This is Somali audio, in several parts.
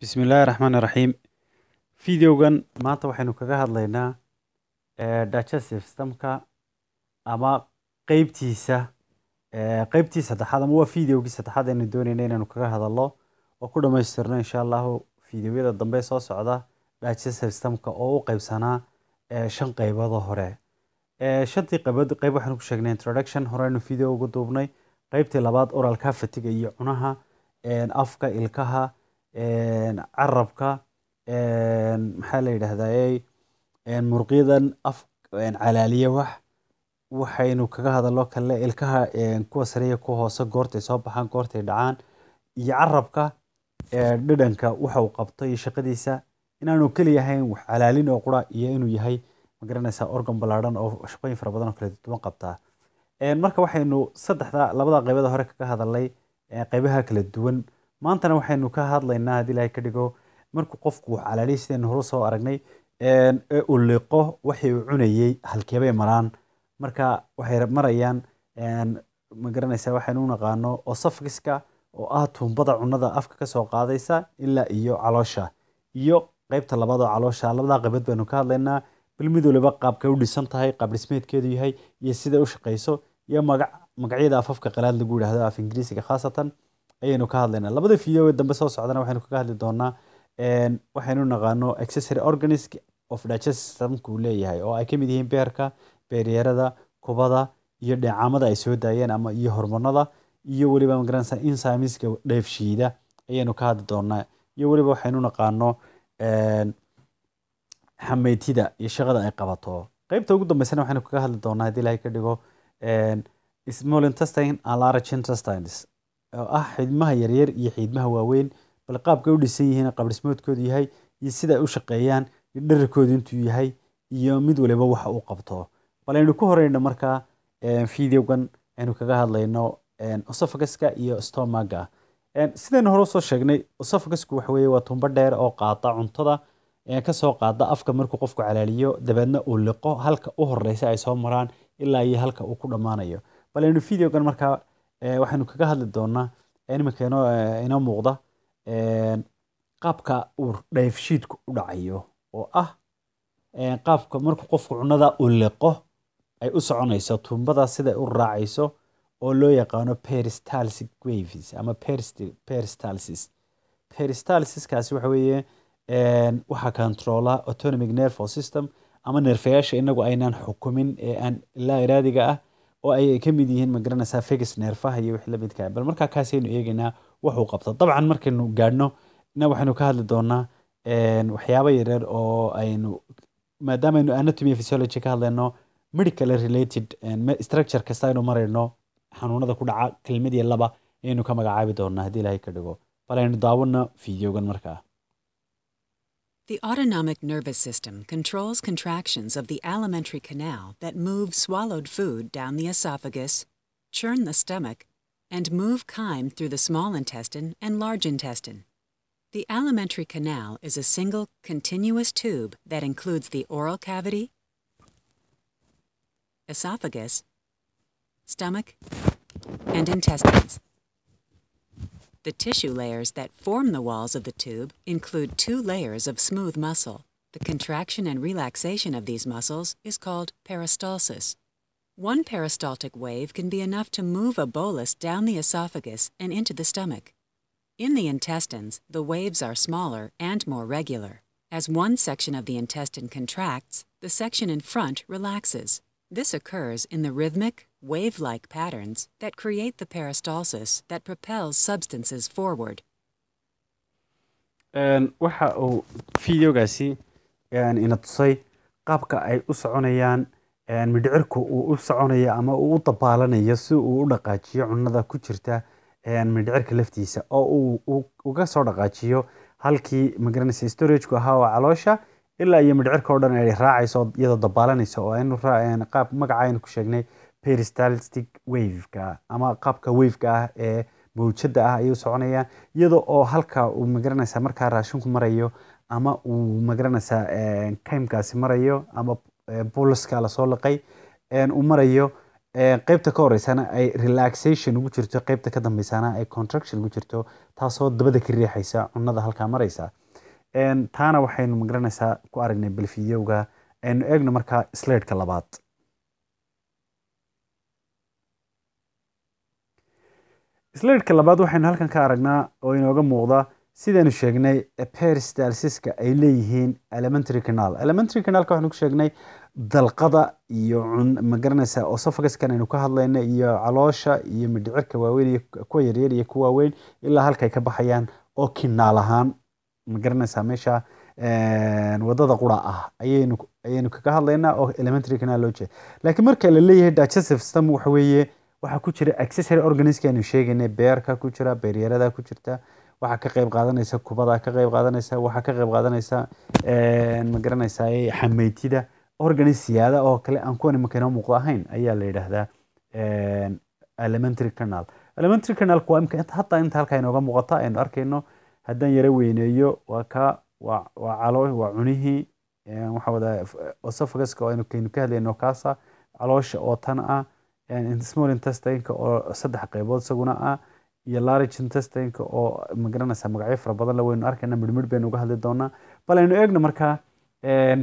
bismillahi raxmaani raxiim videogan maanta waxaynu kaga hadlaynaa eh, digestive systemka ama qeybtiisa eh, qeybtii saddexaad ama waa videogii saddexaad aynu dooneyna inaynu kaga hadalno oo ku dhamaystirno insha allahu videoyada dambe soo socda digestive systemka oo u qeybsanaa eh, shan qeyboodoo hore shantii qaybood qayb waxaynu ku sheegnay introduction horeynu video ugu duubnay qeybtii labaad oralka fatiga iyo cunaha afka ilkaha carabka maxaa la yidhahdaye muruqyadan af calaaliya wax waxaynu kaga hadalo kale ilkaha kuwa sare iyo kuwa hoose goortay soo baxaan goortay dhacaan iyo carabka dhadhanka waxa uu qabto iyo shaqadiisa inaanu keliya ahayn wax calaalin oo qura iyo inuu yahay magaranaysa organ ballaadhan oo shaqooyin fara badan oo kala duwan qabtaa marka waxaynu saddexda labada qeybood hore kaga hadalnay qeybaha kala duwan maantana waxaynu ka hadlaynaa hadii ilahay ka dhigo markuu qofku calaalihiisidaynu hore soo aragnay ee u liqo waxii uu cunayey halkeebay maraan marka waxay marayaan ma garanaysaa waxaynu u naqaano osafiska oo ah tuumbada cunada afka kasoo qaadaysa ilaa iyo caloosha iyo qeybta labaad oo caloosha labadaa qaybood baynu ka hadlaynaa bil mid waliba qaabkay u dhisan tahay qaab yahay iyo siday u shaqayso iyo magacyada afafka qalaad lagu yidhahdo af ingiriisiga khaasatan ayaynu ka hadlaynaa labada video ee dambe soo socdana waxaynu kaga hadli doonaa waxaynu naqaano accessory organism of digestive leeyahay oo ay ka mid yihiin beerka beeryarada kubada iyo dheecaamada ay soo daayeen ama iyo hormonada iyo weliba magaranaysaa insimiska dheefshiida ayaynu ka hadli doonaa iyo weliba waxaynu naqaano xameytida iyo shaqada ay qabato qaybta ugu dambeysana waxaynu kaga hadli doonaa haddii ilahay ka dhigo small intestine oo ah xiidmaha yaryar iyo xiidmaha waaweyn bal qaabkay u dhisan yihiin qabrismoodkoodu yahay iyo sida ay u shaqeeyaan iyo dherarkoodu intuu yahay iyo mid waliba waxa uu qabto bal aynu ku horeyno markaa videogan aynu kaga hadlayno esophaguska iyo stomaga sidaynu hore usoo sheegnay esophagusku waxa weeye waa tumbo dheer oo qaata cuntada kasoo qaada afka markuu qofku calaaliyo dabeedna uu liqo halka u horeysa ay soo maraan ilaa iyo halka uu ku dhammaanayo bal aynu videogan markaa Eh, waxaynu kaga hadli doonaa eh, iminka eh, inoo muuqda qaabka uu dheefshiidku u dhacayo oo ah qaabka markuu qofku cunada uu liqo ay u soconayso tuumbada siday u raacayso oo loo yaqaano peristalsic waves ama peristalsis peristalsiskaasi waxa weeye waxaa controla autonomic nervo system ama neerfayaasha inagu aynaan xukumin ee aan ilaa iraadiga ah oo ay ka mid yihiin magaranaysaa fix neerfaha iyo wixii lamidka ah. bal markaa kaasaynu eegaynaa wuxuu qabta dabcan markaynu gaadhno na waxaynu ka hadli doonaa waxyaaba yareer oo aynu maadaama aynu anatomy physiology ka hadlayno medical related structure kasta aynu marayno xanuunada ku dhaca kelmad laba ayaynu ka magacaabi doonaa haddii ilaahay ka dhigo bal aynu daawana fiidyogan markaa The autonomic nervous system controls contractions of the alimentary canal that move swallowed food down the esophagus, churn the stomach, and move chyme through the small intestine and large intestine. The alimentary canal is a single, continuous tube that includes the oral cavity, esophagus, stomach, and intestines. The tissue layers that form the walls of the tube include two layers of smooth muscle. The contraction and relaxation of these muscles is called peristalsis. One peristaltic wave can be enough to move a bolus down the esophagus and into the stomach. In the intestines, the waves are smaller and more regular. As one section of the intestine contracts, the section in front relaxes. This occurs in the rhythmic, wave-like patterns that create the peristalsis that propels substances forward. waxa uu fideogaasi ina tusay qaabka ay u soconayaan midhicirku uu u soconayo ama uu u dabaalanayo si uu u dhaqaajiyo cunnada ku jirta midhicirka laftiisa oo uu uga soo dhaqaajiyo halkii magaranaysa storage ahaa oo caloosha ilaa iyo midhicirka oo dhan ay raacayso iyadoo dabaalanayso oo aynu qaab magaca aynu ku sheegnay peristalistic waveka ama qaabka waveka ah ee mawjada ah ayuu soconaya iyada oo halka uu magaranaysa markaa raashinku marayo ama uu magaranaysa kaymkaasi marayo ama buliska lasoo liqay uu marayo qeybta ka horeysana ay relaxation ugu jirto qeybta ka dambeysana ay contraction ugu jirto taasoo dabada ka riixaysa cunada halkaa maraysa taana waxaynu magaranaysaa ku aragnay bal videoga aynu eegno markaa slaidka labaad slayidhka labaad waxaynu halkan ka aragnaa oo inooga muuqda sidaynu sheegnay peristalsiska ay leeyihiin elementary canal elementary canalka waxaynu ku sheegnay dalqada iyo magaranaysa osophagaskan aynu ka hadlayna iyo caloosha iyo midhicirka waaweyn iyo kuwa yaryar iyo kuwa waaweyn ilaa halkay ka baxayaan oo kinaal ahaan magaranaysa meesha wadada qura ah ayaynu kaga hadlaynaa oo elementary canal loo jeeda laakiin marka la leeyahay digestive system waxa weeye waxaa ku jira accessory organismka aynu sheegaynay beerka ku jira beeryarada ku jirta waxaa ka qayb qaadanaysa kubada ka qayb qaadanaysa waxaa ka qayb qaadanaysa eh, magaranaysa xameytida organis oo kale aan kuwan imanka inoo ahayn ayaa la yidhaahdaa eh, elementary canal elementary canalku waa imka hataa inta halkaa inooga muuqata aynu arkayno haddaan yaro weyneeyo waa ka waa calo waa cunihii eh, waxaa wadaa osophaguska aynu ka hadlayno kaasa caloosha oo tan ah small intestineka oo saddex qaybood isaguna ah iyo large intestinka oo magaranaysa magacyo fara badan la waynu arkayna midhmidh baynu uga hadli doonaa bal aynu eegno markaa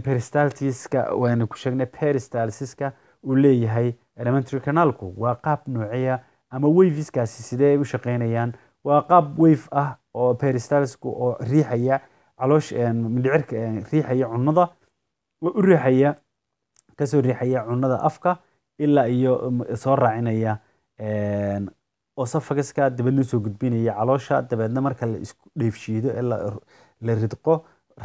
peristaltiska waynu ku sheegnay peristalsiska uu leeyahay elementary canalku waa qaab noociya ama weyfiskaasi sidee u shaqeynayaan waa qaab weyf ah oo peristalsku oo riixaya caloosh mindhicirka riixaya cunnada oo u riixaya kasoo riixaya cunnada afka ilaa iyo um, soo raacinaya osafagaska dabeedna soo gudbinaya caloosha dabeedna marka la isku dheefshiido ee la ridqo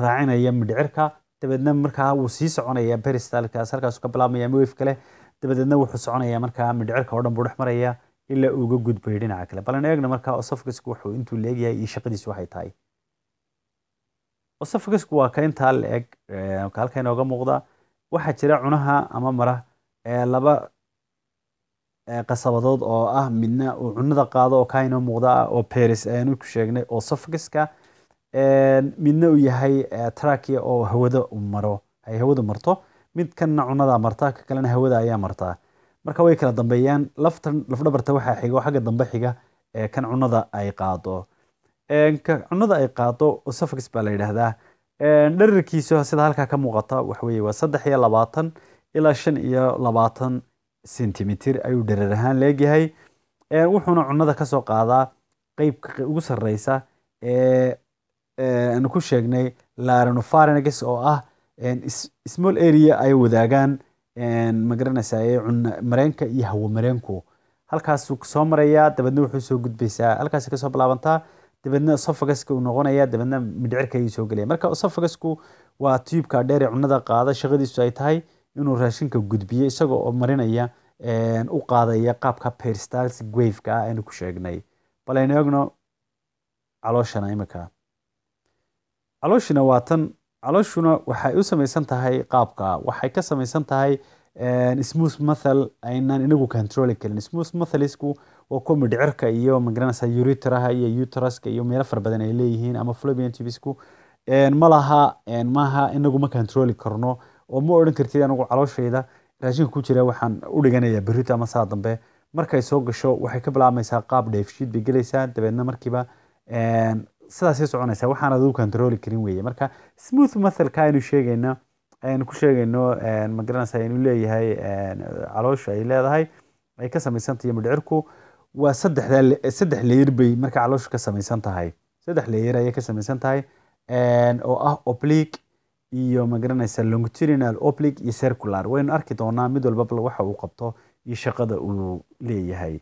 raacinaya midhicirka dabeedna markaa wuu sii soconaya beristalkaas halkaas ka bilaabmaya mwef kale dabadeedna wuxuu soconaya markaa midhicirka oo dhan buu dhex ilaa uga gudbay dhinaca kale balan eegna markaa osafgasku wuxuu intuu leegyahay iyo shaqadiisu waxay tahay osafgasku waa ka intaa la eg halka inooga muuqda waxaa jira cunaha ama mara laba qasabadood oo ah midna uu cunada qaado oo kainoo muuqda ah oo paris ayaanu ku sheegnay oo sofgiska midna uu yahay trakia oo hawada maro ay hawada marto mid kanna cunadaa marta ka kalena hawada ayaa martaa marka way kala dambeeyaan laftan lafdhabarta waxaa xigo xagga dambe xiga kan cunada ay qaado cunada ay qaado sofgis baa la yidhaahdaa dherarkiisu sida halkaa ka muuqata waxweye waa saddex iyo labaatan ilaa shan iyo labaatan sentimitir ayuu dhereer ahaan leegyahay wuxuuna cunada kasoo qaadaa qeybka ugu sareysa ee aanu ku sheegnay larinopharynx oo ah small area ay wadaagaan magaranaysa mareenka iyo hawo mareenku halkaasuu soo marayaa dabeedna wuxuu soo gudbaysaa halkaasi kasoo bilaabantaa dabeedna esophaguska uu noqonaya dabeedna midhcirka ayuu soo gelaya marka esophaguska waa tubeka dheer ee cunada qaada shaqadiisu ay tahay inuu raashinka gudbiyo isaga oo marinaya u qaadaya qaabka peristaltic waveka ah aynu ku sheegnay bal aynu egno calooshana iminka calooshina waa tan calooshuna waxay u samaysan tahay qaabka waxay ka samaysan tahay smooth mathal aynan inagu controli karin smooth mathalisku waa kuwa midhcirka iyo magaranaysa uriteraha iyo uteraska iyo meelo fara badan ay leeyihiin ama flobian tubisku malaha maaha inagu ma controli karno oo ma odhan kartid anigu calooshayda raashinka ku jira waxaan u dhiganayaa berrito ama saa dambe markay soo gasho waxay ka bilaabmaysaa qaab dheefshiid bay gelaysaa dabeedna markiiba ehm, sidaasay soconaysaa waxaan adigu controli karin weeye marka smooth mathalka aynu sheegayna aynu ku sheegayno ehm, ma garanaysaa inuu leeyahay ehm, caloosha ay leedahay ay ka samaysantahay midhcirku waa saddexda saddex leeyir bay marka caloosha ka samaysan tahay saddex leeyir ayay ka samaysan tahay oo ah oblique iyo magaranaysa longitudinal oblic iyo circular waynu arki doonaa mid walba bal waxa uu qabto iyo shaqada uu leeyahay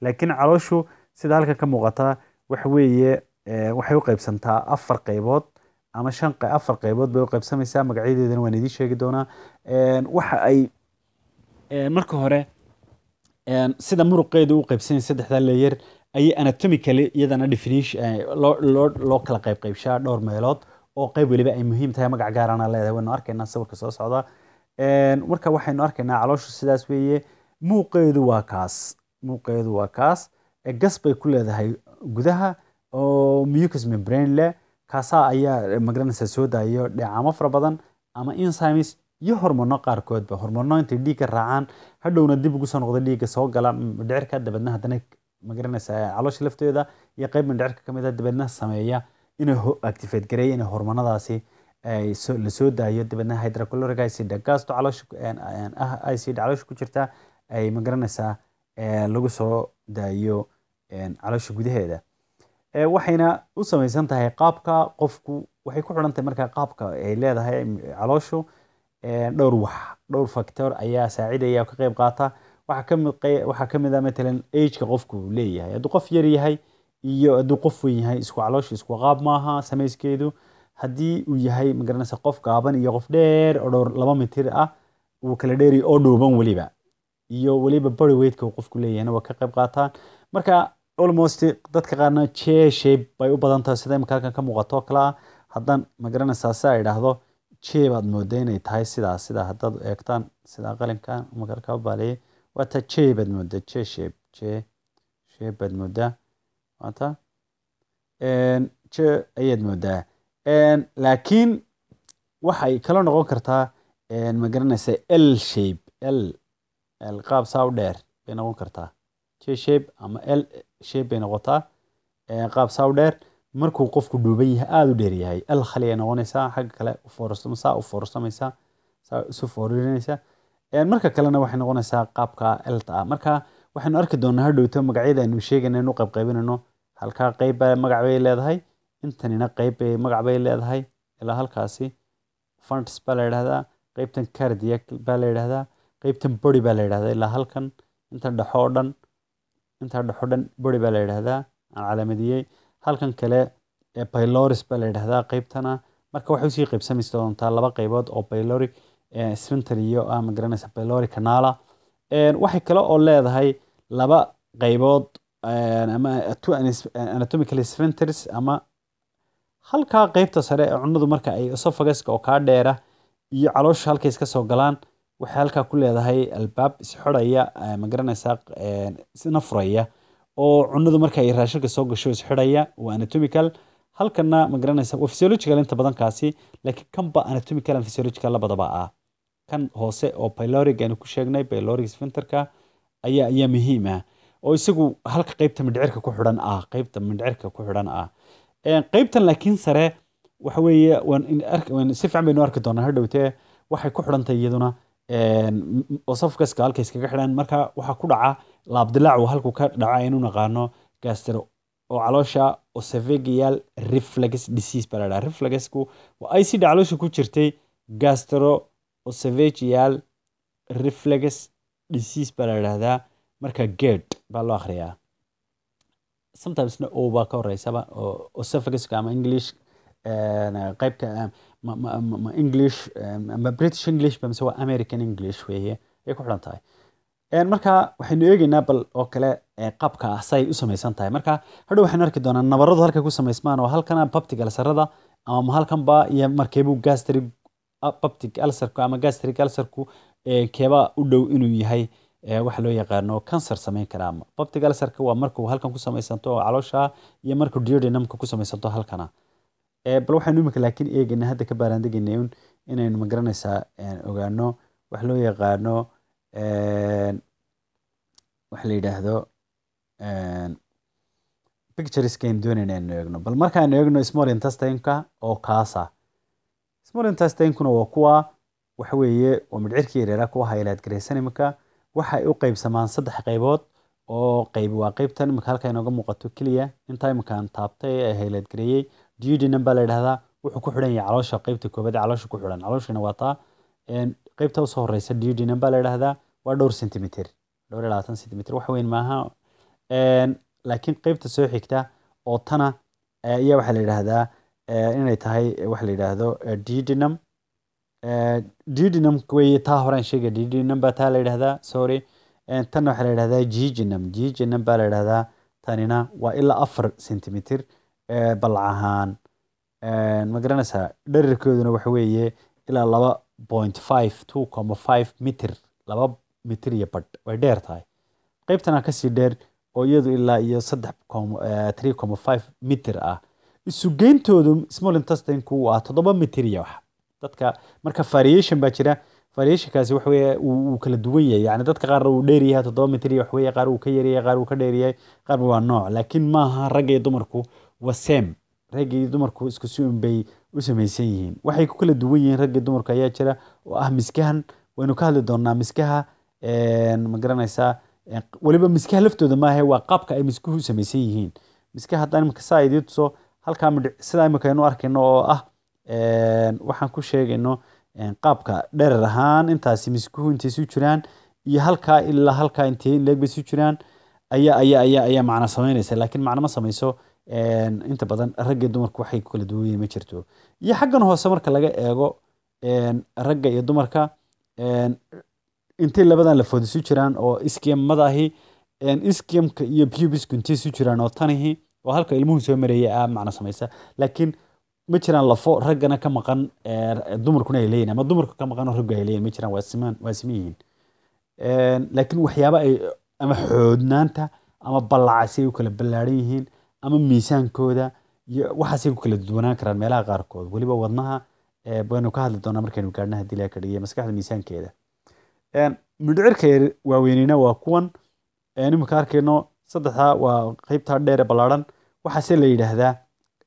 laakiin calooshu sida halkan ka muuqata waxa eh, waxay u qaybsantaa afar qeybood ama shan afar qeybood bay u qaybsamaysaa magacyadeedana waan idiin sheegi doonaa eh, waxa ay eh, marka hore sida muruqeedu u qaybsan saddexdaa leeyer ayay anatomicaly iyadana definition loo kala kala qeybqeybshaa dhowr meelood oo qeyb weliba ay muhiim tahay magac gaarana leedahay waynu arkaynaa sawirka soo socda marka waxaynu arkaynaa calooshu sidaas weeye muuqeedu waa kaas muuqeedu waa kaas e, gas bay ku leedahay gudaha oo mucus membrane leh kaasaa ayaa magaranaysa soo daayo dheecamo fara badan ama enzymes iyo hormono qaarkoodba hormono intay dhiigga raacaan hadhowna dib ugu soo noqda dhiigga soo gala mindhicirka dabeedna haddana magaranaysa caloosha lafteeda iyo qeyb mindhicirka ka mid a ah dabeedna sameeya inuu activate in hormoonadaasi la soo daayo dabeedna hydrochloric acid gaasto caloosha ah acid caloosha ku jirta ay magaranaysaa eh, lagu soo daayo caloosha gudaheeda eh, waxayna u samaysan tahay qaabka qofku waxay ku xidhan tahay markaa qaabka ay leedahay mm, calooshu eh, dhowr wax dhowr factor ayaa saacidaya ka qeyb qaata waxaa kamid waxaa kamid a ah matalan ageka qofku leeyahay hadduu qof yaryahay iyo hadduu qof weyn yahay isku caloosha isku qaab maaha samayskeedu haddii uu yahay magaranaysa qof gaaban iyo qof dheer oo dhowr laba mitir ah uu kala dheeri oo dhuuban weliba iyo weliba body weightka uu qofku leeyahayna waa ka qayb qaataan marka almost dadka qaarna chair shape bay u badan tahay sida makaalkan halkan ka muuqato kale ah haddaan magaranaysaa si ay idhaahdo chair baad mooda inay tahay sidaa sidaa haddaad eegtaan sidaa qalinkan makarkaa baaleeyay waata chair baad mooda chair shape chair shape baad moodaa waata je ayaad moodaa laakiin waxay kala noqon kartaa magaranaysa l shape l l qaab saa u dheer bay noqon kartaa j shape ama l shape bay noqotaa qaab saa u dheer markuu qofku dhuuban yahay aada u dheer yahay l khali ay noqonaysaa xagga kale ufoorasamo saa u foorsamaysaa saa isu foorinaysaa marka kalena waxay noqonaysaa qaabka elta ah marka waxaynu arki doonaa hadhowta magacyada aynu sheegayna inu qaybqaybinayno halkaa qeyb baa magac bay leedahay intanina qeyb magac bay leedahay ilaa halkaasi funds baa la yidhahdaa qeybtan cardia baa la yidhahdaa qeybtan body baa la yidhahdaa ilaa halkan inta dhexo dhan inta dhexo dhan body baa la yidhahdaa aan calaamadiyey halkan kale pyloris baa la yidhahdaa qeybtana marka waxay usii qaybsamaysa doontaa laba qeybood oo pylori spinter iyo ah, garanaysa pylori canala waxay kale oo leedahay laba qaybood ama anatomical sphenteris ama halkaa qeybta sare ee cunadu marka ay esophaguska oo kaa dheera iyo caloosha halkay iska soo galaan waxay halkaa ku leedahay albaab isxidhaya magaranaysaa isna furaya oo cunadu marka ay raashinka soo gasho isxidhaya waa anatomical halkana magaranaysa waa physiological inta badankaasi laakiin kanba anatomical and physiological labadaba ah kan hoose oo pyloric aynu ku sheegnay pyloric sventerka ayaa ayaa muhiim ah oo isagu halka qeybta mindhicirka ku xidhan ah qeybta mindhicirka ku xidhan ah qeybtan laakiin sare waxa weeye waan si fiican baynu arki doonaa hadhowtee waxay ku xidhantay iyaduna oo halka iskaga xidhan marka waxaa ku dhaca laabdilaacu halku ka dhaca aynu naqaano gastro oo caloosha osevegial reflex disease baa la reflexku waa icd caloosha ku jirtay gastro osevegial reflex disease baa la yidhaahdaa marka gerd baa loo akhriyaa sometimesna o baa ka horeysaba oo ocephaguska ama english eh, qaybka eh, ma english ama eh, british english ba mise waa american english weeye ay ku xidhan tahay marka waxaynu eegeynaa bal oo kale qabka ah say u samaysan tahay marka hadhow waxaynu arki doonaa nabaradu halka ku samaysmaan oo halkana ah babtig alsarada ama halkanba iyo markeebuu gastri babtig ah, alsarku ama gastri alsarku keeba u dhow inuu yahay waxa loo yaqaano kansar sameyn karaa babtiga alsarka waa markuu halkan ku samaysanto oo caloosha iyo markuu duodenumka ku samaysanto halkana bal waxaynu iminka laakiin eegayna hadda ka baaraandegayna inaynu magaranaysaa ogaano waxa loo yaqaano waxa la yidhaahdo pictureska aynu doonayna aynu eegno bal markaaynu eegno small intestineka oo kaasa small intestinekuna waa kuwa waxa weeye waa midhcirkii yareeraa kuwa haylaad garaysan imika waxa ay u qeybsamaan saddex qaybood oo qayb waa qeybtan iminka halka inooga muuqato keliya intaa iminkaan taabtay ee haylaad gareeyey dudinan baa la yidhahdaa wuxuu ku xidhan yahay caloosha qeybta koobaad caloosha ku xidhan calooshana waa taa qeybta usoo horeysa dudinan baa la yidhahdaa waa dhowr centimeter dhowr labaatan centimeter wax weyn maaha laakiin qeybta soo xigta oo tana ayaa waxaa la yidhaahdaa inay tahay waxa la yidhaahdo dudinan ddnumk wey taa horaan sheegay ddnum ba taa la yidhahdaa sorry tan waxaa la yidhahdaa jijnum jijnum baa la yidhahdaa tanina waa ilaa afar centimeter eh, balc ahaan eh, ma garanaysaa dherarkooduna waxa weeye ilaa laba point five two comma five mitir laba mitir iyo badh way dheer tahay qeybtana kasii dheer oo iyadu ilaa iyo saddex eh, three comma five mitir ah isugeyntoodu small intestinku waa toddoba mitir iyo wax dadka marka variation baa jira variationkaasi waxa wuu kala duwan yahay yani dadka qaarna wuu dheeryahay toddoba mitir iyo waxweeye qaar wuu ka yaryahay qaar wuu ka dheeryahay qaarba waa nooc laakiin maaha ragga dumarku waa same dumarku isku si bay u samaysan yihiin waxay ku kala duwan yihiin ragga dumarka ayaa jira oo ah miskahan waynu ka hadli doonaa miskaha ma garanaysaa weliba miskaha laftooda maahe waa qaabka ay miskuhu samaysan yihiin miskaha haddaan imika saa idii tuso halkaa sidaa imika aynu arkayno oo ah waxaan ku sheegayno qaabka dherer ahaan intaasi miskuhu intay isu jiraan iyo halkaa ilaa halkaa intay leeg bay isu jiraan ayaa ayaa ayaa ayaa macno samaynaysa laakiin macno ma samayso inta badan ragga dumarku waxay ku kala duwan ma jirto iyo xaggan hoose marka laga eego ragga iyo dumarka intay labadan lafood isu jiraan oo iskiamada ahi iskiamka iyo bubisku intay isu jiraan oo tanihi oo halka ilmuhu soo mareeyay ah macno samaysa laakiin ma jiraan lafo raggana ka maqan eh, dumarkuna ay leeyihin ama dumarka ka maqan raggu ay leeyihin ma jiraan waasimaan waa siman yihiin eh, laakiin waxyaaba ay ama xoodnaanta ama ballacasay u kala ballaadhan yihiin ama miisaankooda iyo waxaasay ku kala duwanaan karaan meelaha qaarkood weliba wadnaha eh, baynu ka hadli doonaa markaynu gaarhna haddii laga kadhigiya maskaxda miisaankeeda mindhicirka waaweynina waa kuwan iminka arkayno saddexdaa waa qeybtaa dheere ballaadhan waxaase la yidhaahdaa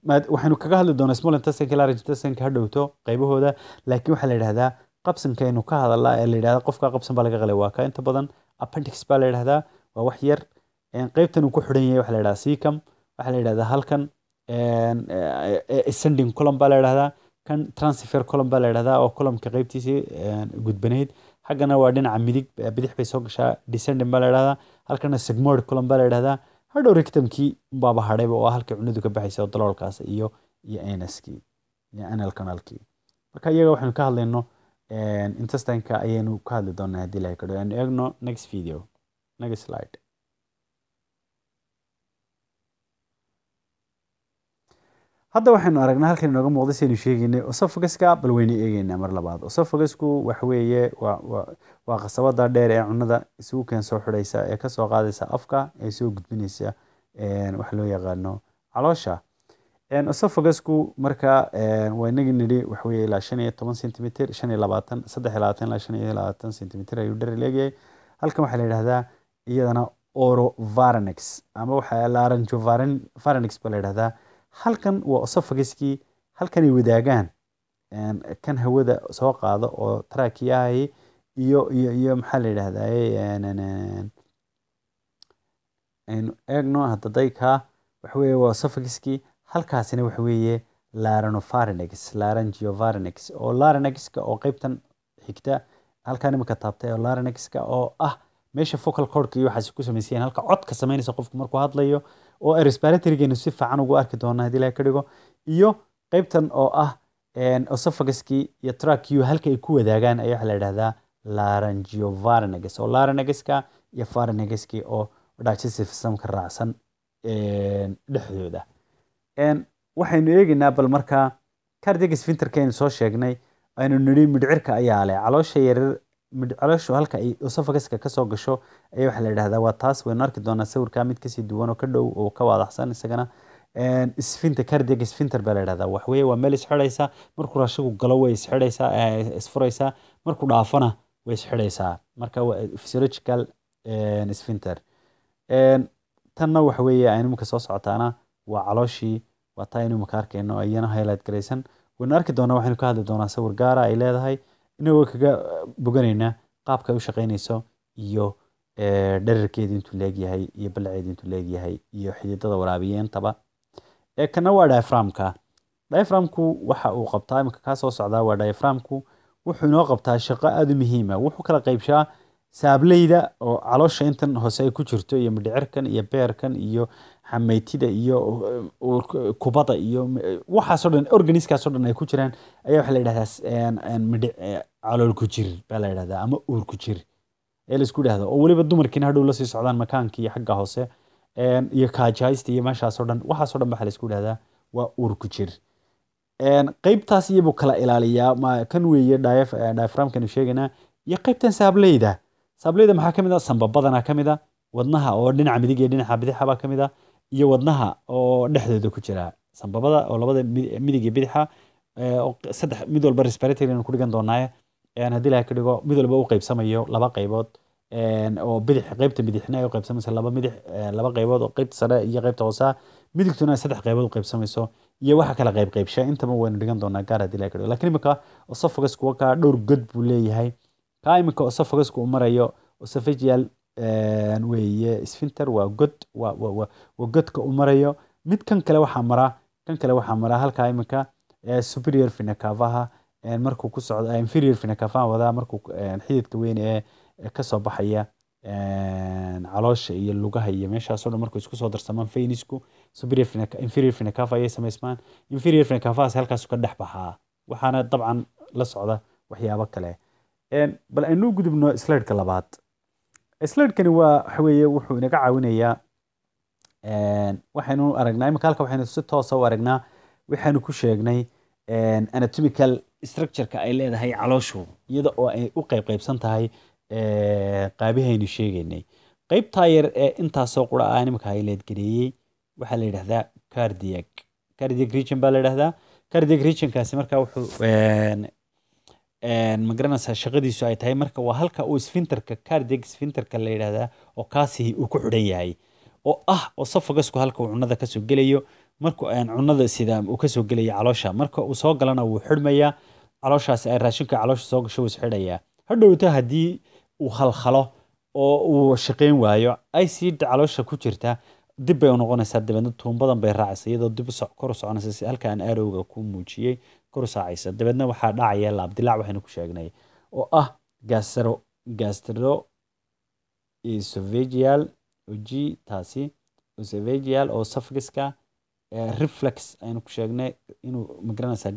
waxaynu kaga hadli doonaa small intestine ilaa large intestine ha dhowto qaybahooda laakiin waxaa la yidhahdaa qabsanka aynu ka hadalnaa ee la yidhahda qabsan baa laga qalay waa ka inta badan appendix baa la yidhahdaa waa wax yar qaybtan uu ku xidhan yahay waxa la yidhahdaa seacum waxaa la yidhahdaa halkan ascending column baa la yidhahdaa kan transfer column baa la yidhahdaa oo columnka qaybtiisii gudbaneyd haggana waa dhinaca midig bidix bay soo gashaa descending baa la yidhahdaa halkana sigmoid column baa la yidhahdaa hadhow rectamkii baaba hadhayba oo halka cunadu ka baxaysa oo daloolkaas iyo iyo anaskii iyo anal canalkii marka iyaga waxaynu ka hadlayno eh, intestinka ayaynu ka hadli doonaa haddii lahay kadho aynu eegno next video next slide hadda waxaynu aragnaa halkan inooga muuqda saynu sheegaynay osofogaska bal weyna eegeynaa mar labaad osofogasku waxweeye waa qasabada dheer ee cunada isugu keensoo xidhaysa ee kasoo qaadaysa afka ee soo gudbinaysa waxa loo yaqaano caloosha osofogasku marka waa inagii nidhi waxaweye ilaa shan iyo toban centimitr shan iyo labaatan saddex iyo labaatan ilaa shan iyo labaatan centimitr ayuu dherer leegyahay halkan waxaa la yidhahdaa iyadana orovarenex ama waxaa laranjovaren varenex baa la yidhahdaa halkan waa esophagiskii halkanay wadaagaan kan hawada soo qaado oo tarakiyahay iyo iyo iyo maxaa la yidhaahdaye aynu eegno hadaday kaa waxaweye waa esophagiskii halkaasina waxaweeye laranofarinx larangiovarinx oo larinxka oo qeybtan xigta halkan imika taabtay oo larinxka oo ah meesha focal cordka iyo waxaas ku sameysayeen halka codka sameynaysa qofku markuu hadlayo oo respiratorygeena si fiican ugu arki doona hadii ilahay ka dhigo iyo qaybtan oo ah esophaguskii iyo truckiyu halka ay ku wadaagaan ayaa waxaa la idhahdaa larangiovarnagus oo laranaguska iyo varnaguski oo digestive systemka raacsan dhexdooda waxaynu eegeynaa bal markaa cardiac sphinterka aynu soo sheegnay aynu nidhi midhcirka ayaa leh caloosha yarar midh halka ay esophaguska kasoo gasho ayaa waxaa la yidhahdaa waa taas waynu arki doonaa sawirka mid kasii duwan oo ka dhow oo ka waadaxsan isagana sfinter cardiac sfinter baa la yidhahdaa waxweye waa meel isxidhaysa markuu rashigu galo way isxidhaysaa isfuraysaa markuu dhaafona way isxidhaysaa marka eh, physiological sfinter tanna waxa weeye soo socotaana waa calooshii waa taa aynu iminka arkayno iyana highlight garaysan waynu arki doonaa waxaynu ka hadli doonaa sawir gaara ay leedahay inagoo kaga boganaynaa qaabka ay u shaqaynayso iyo eh, dherarkeeda intuu leegyahay iyo balaceeda intuu leegyahay iyo xididada waraabiyeentaba ee eh, kana waa diaframka diaframku waxa uu qabtaa iminka kaa soo socdaa waa diaframku wuxuu inoo qabtaa shaqo aada u muhiima wuxuu kala qaybshaa saableyda oo caloosha intan hoose ay ku jirto iyo midhicirkan iyo beerkan iyo xameytida iyo uh, uh, kubada iyo uh, waxaasoo dhan organiskaasoo dhan ay ku jiraan ayaa waxaa la yidhahdaa midhi e, calool ku jir baa la yidhahdaa ama uur ku jir ee laisku dhahdo oo weliba dumarkiina hadhow lasii socdaan makaanka iyo xagga hoose iyo kaajaysta iyo meeshaasoo dhan waxaasoo dhan waxaa laisku dhahdaa waa uur ku jir qeybtaas iyabuu kala ilaaliyaa kan weeye diaframkanu e, sheegaynaa iyo qeybtan saableyda saableyda maxaa ka mid a sambabadana ka mid a wadnaha oo dhinaca midig iyo dhinaca bidixabaa ka mid a iyo wadnaha oo dhexdooda ku jira sambabada oo labada midig iyo bidixa eh, saddex mid walba respiratory ku dhigan doonaaye haddii laha ka dhigo mid walba u qaybsamayo laba qaybood oo bidix qaybta midixna ay u qaybsamayso laba midix eh, laba qaybood oo qaybta sare iyo qaybta hoosaha midigtuna saddex qaybood u qaybsamayso iyo waxa kala qayb qaybsha intaba waynu dhigan doonaa gaar haddii laha ka dhigo lakiin imika esophagus kuwa dhowr god buu leeyahay kaa imika esophagus uu marayo esophageal weye sfinter waa god waa godka u marayo mid kan kale waxaa maraa kan kale waxaa maraa halkaa iminka superior finakafaha markuu ku socdo inferior finakafaha wadaa markuu xididka weyn ee kasoo baxaya caloosha iyo lugaha iyo meeshaaso dhan markuu iskusoo soo darsamaan faynisku superior finakafa ayay samaysmaan inferior finakafahaas halkaasu ka dhex baxaa waxaana dabcan la socda waxyaabo kale bal aynu gudubno slidka labaad slidkani waa waxa wuxuu inaga caawinayaa waxaynu aragnaa imika halka waxaynu si toosa ah u aragnaa waxaanu ku sheegnay anatomical structureka ay leedahay calooshu iyada oo ay u qayb qaybsan tahay qaabihaynu sheegaynay qaybtaa yar ee intaasoo qura ah nimka leedgareeyey waxaa la yidhahdaa cardiac cardiac region baa la yidhahdaa cardiac regionkaasi markaa wuxuu magaranaysaa shaqadiisu ay tahay marka waa halka uu sfinterka cardig sfinterka la yidhaahdaa oo kaasi uu ku xidhan yahay oo ah oosafagasku halka uu cunnada kasoo gelayo marka cunnada sida uu kasoo gelaya caloosha marka uu soo galana wuu xidhmayaa calooshaas ay raashinka caloosha soo gasho wuu isxidhayaa hadhowta haddii uu khalkhalo oo uu shaqayn waayo icd caloosha ku jirta dib bay u noqonaysaa dabeedna tuunbadan bay raacaysa iyadoo dib kor u soconaysa si halka aan arowga ku muujiyey korsacaysa dabeedna waxaa dhacaya laabdilaac waxaynu ku sheegnay oo ah gastro gastro esovagial og taasi esovagial oo safgiska reflex aynu ku sheegnay inuu magaranaysa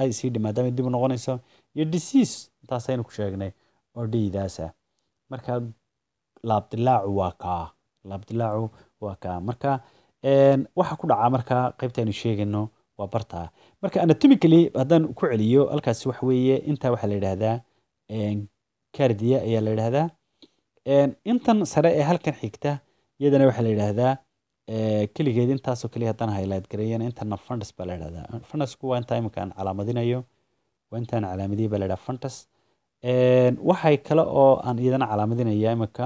ay cd dhimaadaama dib u noqonayso iyo disease taas aynu ku sheegnay oo dhiidaasa ah. marka laabdilaacu waa kaa laabdilaacu waa kaa marka waxaa ku dhacaa marka qaybtaynu sheegayno waa bartaa marka anatomically haddaan ku celiyo halkaas waxa weeye intaa waxaa la yidhaahdaa cardia ayaa la yidhaahdaa intan sare ee halkan xigta iyadana waxaa la yidhaahdaa keligeed intaasoo keliya haddaan highlight gareeyana intana funds baa la yidhahdaa fundasku waa intaa iminka calaamadinayo waa intaan calaamadiyay baa la yidhaha fundus waxay kale oo aan iyadana calaamadinaya iminka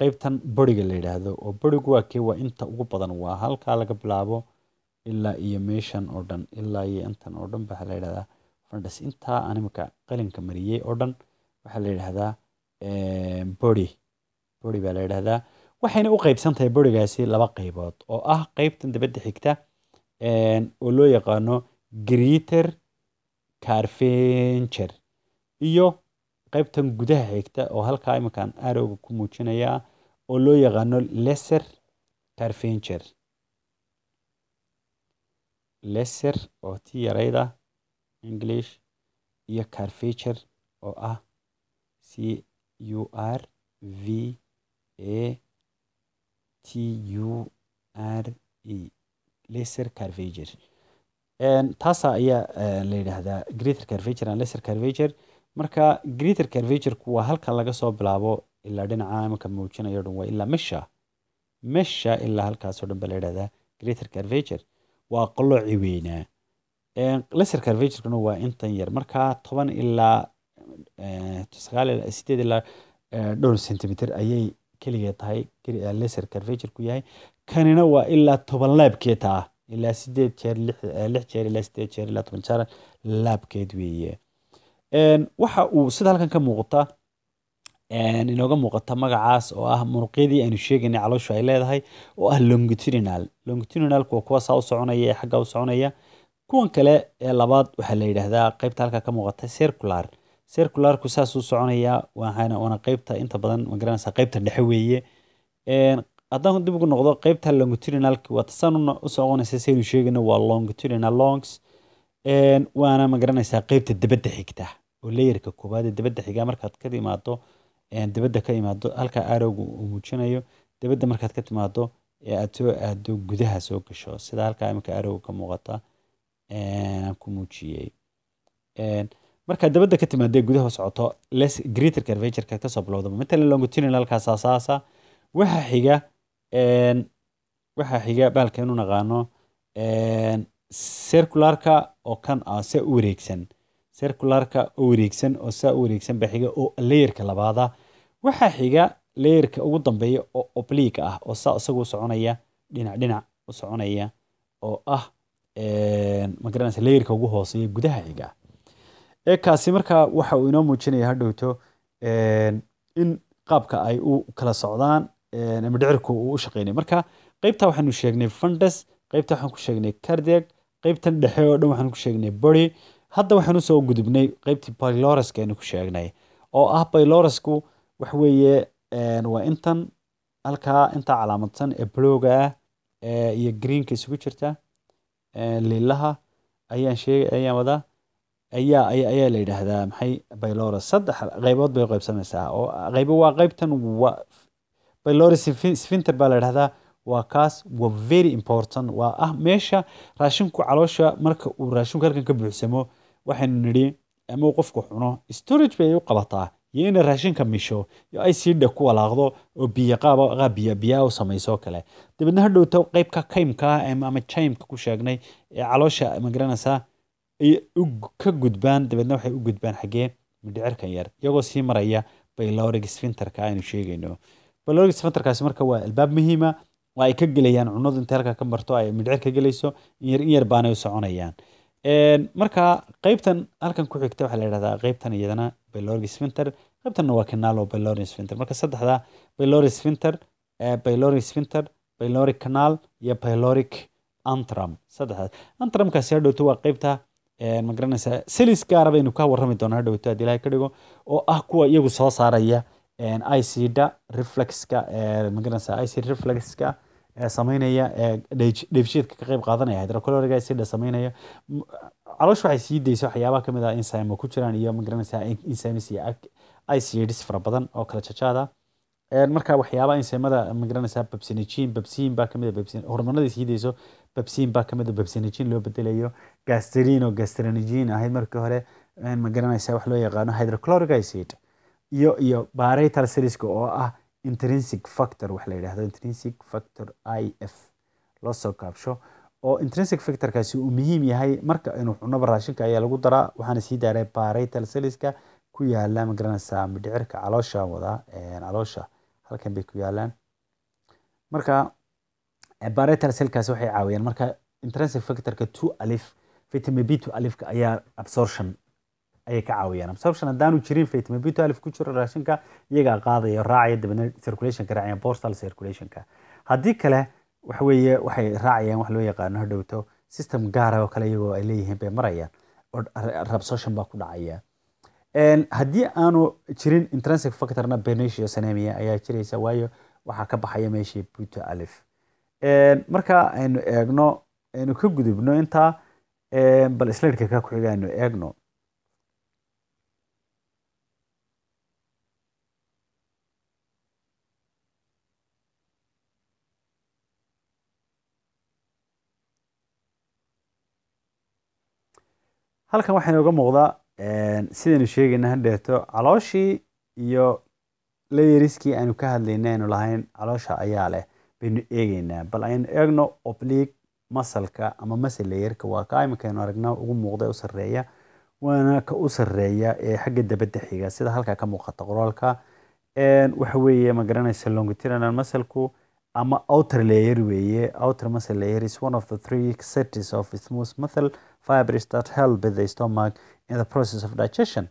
qeybtan boriga la yidhaahdo oo borigu waa kee waa inta ugu badan waa halkaa laga bilaabo ilaa iyo meeshan oo dhan ilaa iyo intan oo dhan waxaa la yidhahdaa fundus intaa aan imika qalinka mariyey oo dhan waxaa la yidhahdaa body body baa la yidhahdaa waxayna u qaybsan tahay borigaasi laba qaybood oo ah qaybtan dabadda xigta oo loo yaqaano greater carfenger iyo qaybtan gudaha xigta oo halkaa iminkaan arowga ku muujinayaa oo loo yaqaano lesser carvenger leser oo tii yarayd ah English, iyo Carfature oo ah c u u r r v a t e leser curvature. Taasa ayaa la yidhaahdaa greater curvature and lesser curvature. Marka greater curvature-ku waa halka laga soo bilaabo ilaa dhinaca imika muujinayo dhan waa ilaa mesha mesha ilaa halkaasoo dhan baa la yidhahdaa greater curvature waa qolooci weynaa laserka vejirkuna waa intan yar markaa toban ilaa sagaal ilaa sideed ilaa dhowr centimeter ayay keligeed tahay laser carvejirku yahay kanina waa ilaa toban laabkeed taa ah. ilaa sideed jeer lix jeer ilaa sideed jeer ilaa toban jeer laabkeed weeye waxa uu sida halkan ka muuqata inooga muuqata magacaas oo ah muruqyadii aynu sheegaynay calooshu ay leedahay oo ah longitudinal longitudinalku waa kuwa saa u soconaya ee xagga u soconaya kuwan kale ee labaad waxaa la yidhaahdaa qaybta halkaa ka muuqata circular circularku saasuu soconaya waana qaybta inta badan magaranaysa qaybta dhexe weeye haddaan dib ugu noqdo qaybta longitudinalki waa tasaan u soconaysa saynu sheegayno waa longitudinal longs waana magaranaysaa qaybta dibadda xigta oo layerka koobaad ee dibadda xiga markaad ka timaado dibadda ka imaado halkaa arowga uu muujinayo dibadda markaad ka timaado ee aad soo aado gudaha soo gasho sida halkaa iminka arowga ka muuqata ku muujiyey markaad dabadda ka timaadee gudaha socoto les greaterka adventureka kasoo bilowdaba matala longitudinal halkaas saasa waxaa xiga waxaa xiga baalka inu naqaano circularka oo kan ah se u wareegsan circularka oo wareegsan oo saa u wareegsan baa xiga oo layerka labaada waxaa xiga layerka ugu dambeeya oo obliga ah oo saa isagu soconaya dhinac dhinac u soconaya oo ah magaranaysa layerka ugu hooseeya gudaha xiga ee kaasi markaa waxa uu inoo muujinaya hadhowto in qaabka ay u kala socdaan ama uu u shaqeynay marka qeybta waxaanu sheegnay fundes qeybta waxaan ku sheegnay cardiac qeybtan dhexe oo dhan waxaanu ku sheegnay body hadda waxaan usoo gudubnay qeybtii byloruska aynu ku sheegnay oo ah baylorusku wax weeye waa intan halkaa intaa calaamadsan ee blowga ah iyo greenka isugu jirta liilaha ayaan sheeg ayaan wadaa ayaa ayaa la yidhaahdaa maxay baylorus saddex qaybood bay qeybsamaysaa oo qaybo waa qeybtan waa baylorus sphinter baa la yidhahdaa waa kaas waa very important waa ah meesha raashinku caloosha marka uu raashinku halkan ka buuxsamo waxaanu nidhi ama qofku xuno storage bay u qabataa iyo inay raashinka misho iyo ay siidha ku walaaqdo oo biyo u samayso oo kale dabeedna ha dhowta kaymka ama jaimka ku sheegnay ee caloosha magaranaysa ay ka gudbaan dabeedna waxay u gudbaan xaggee midhicirkan yar iyagoo sii maraya bayloric sfinterka aynu sheegayno bayloric sfinterkaasi marka waa albaab muhiima ah, oo ay ka gelayaan cunadu intay halka ka marto ay midhicir gelayso in yar in yar baanay u soconayaan marka qaybtan halkan ku xigta waxaa la yidhahdaa qeybtan iyadana bylori sphinter qeybtanna waa canal oo bylori sphinter marka saddexda bylori sphinter bylori sphinter bylori canal iyo byloric antrum saddexdaas antrumkaasi hadhowto waa qeybta ma garanaysaa selis gaara baynu ka warrami doonaa hadhowto haddii ilahay ka dhigo oo ah kuwa iyagu soo saaraya icda reflexka ma ic reflexka sameynaya dheefshiidka ka qayb qaadanaya hydrocaloric acid sameynaya calooshu waxay sii deysa waxyaabaha kamid ah enzyme ku jiraan iyo magaranaysa enzymes iyo ICDs fara badan oo kala jajaada marka waxyaabaha enzymada magaranaysa babsinijin babsiin baa kamid babsin ah, sii deyso babsiin baa kamid babsinijin ah, loo bedelayo gastrin oo ahayd markii hore magaranaysa wax loo yaqaano hydrocaloric iyo iyo baratal seriska oo ah intrinsic factor wax la yidhahdo intrinsic factor i f loosoo kaabsho oo intrinsic factorkaasi uu muhiim yahay marka inuu cunaba raashinka ayaa lagu daraa waxaana sii daaray baratal saliska ku yaala ma magaranaysaa midhicirka caloosha wada caloosha halkan bay ku yaalaan marka baratal selkaasi waxay caawiyaan marka intrinsic factorka two alif vitamin b two alifka ayaa absorption ayay ka caawiyaan absorption haddaanu jirin vitamin b twelve ku jiro raashinka iyagaa qaadaya raacaya dabadna circulationka raacayaan postal circulationka haddii kale waxa waxay raacayaan wax loo yaqaano hadhowto system gaara ah oo kale iyagoo ay leeyihiin bay marayaan oo rabsorption baa ku dhacaya haddii aanu jirin intrinsic factorna benitio sanemia ayaa jiraysa waayo waxaa ka baxaya meeshii buto alif marka aynu eegno aynu ka gudubno intaa bal sliidka ka ku aynu eegno halkan waxaa inooga muuqda sidaynu sheegayna hadheeto calooshii iyo layeriskii aynu ka hadlaynay aynu lahayn caloosha ayaa leh baynu eegeynaa bal aynu eegno obliig masalka ama masal layerka waa ka imikaynu aragnaa ugu muuqda ee u sarreeya waana ka u sarreeya ee xagga dabadda xiga sida halkaa ka muuqata qoraalka waxa weeye ma garanaysa longitudinal masalku ama outer layer weeye outer muscle layer is one of the three cities of smooth mathal fibres that help the stomach in the process of digestion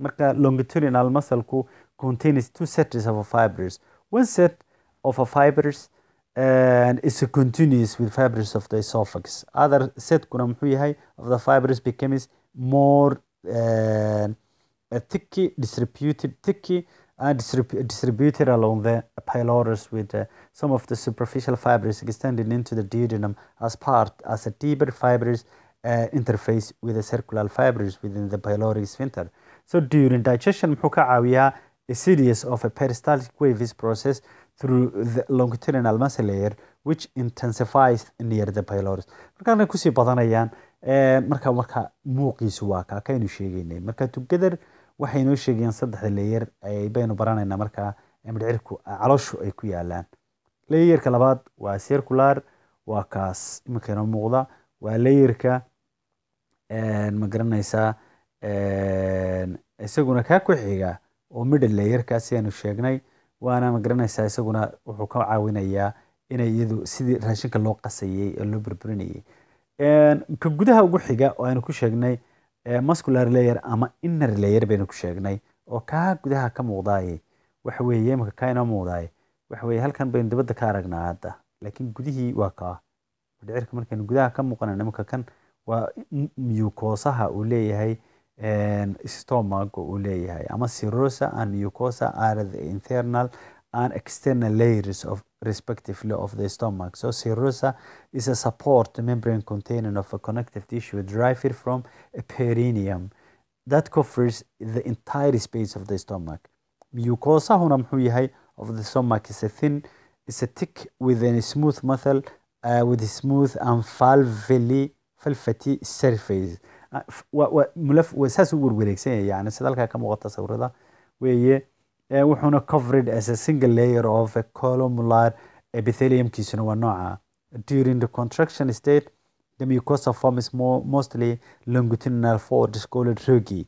marka longitudinal muscleku contains two sets of fibres one set of fibres eh, and is continuous with fibres of the esophagus other set kuna muxuu yahay of the fibres becomes more uh, thicky distributed thicky and distrib distributed along the pylorus with uh, some of the superficial fibers extending into the duodenum as part as a deeper fibers uh, interface with the circular fibers within the pylori sphincter. So during digestion, muxuu ka caawiyaa a series of a peristaltic waves process through the longitudinal muscle layer which intensifies near the pylorus. Markaana kusii badanayaan eh, marka marka muuqiisu waa kaa kaynu sheegaynay. Marka together waxay noo sheegayaan saddexda layer ay baynu baranaynaa marka mindhicirku eh, calooshu ay ku yaalaan. Layerka labaad waa circular waa kaas iminka muuqda waa layerka ma garanaysaa isaguna kaa ku xiga oo middle layerka sidaanu sheegnay waana magaranaysaa isaguna wuxuu ka caawinayaa inay iyadu sidii raashinka loo qasayey oo loo burburinayay ka gudaha ugu xiga oo aynu ku sheegnay muscular layer ama inner layer baynu ku sheegnay oo kaa gudaha ka muuqdaaye waxa weeye imika kaa inoo muuqdaaye waxa weye halkan baynu dibadda ka aragnaa hadda laakiin gudihii waa kaa cirka markaynu gudaha ka muuqanan imika kan waa mucosaaha uu leeyahay stomaga uu leeyahay ama serosa and mucosa are the internal and external layers of respectively of the stomach so serosa is a support membrane containing of a connective tissue derived from a perineum that covers the entire space of the stomach mucosahuna muxuu yahay of the stomach is a thin is a tick with a smooth muscle uh, with smooth and valvely falfati surface ah, saasuu warwareegsanaya yani sida halkaa ka muuqata sawirada weeye wuxuuna covered as a single layer of a columnar epitheliumkiisuna waa nooca during the construction state the mucosform is mostly longitudinal fold called rogi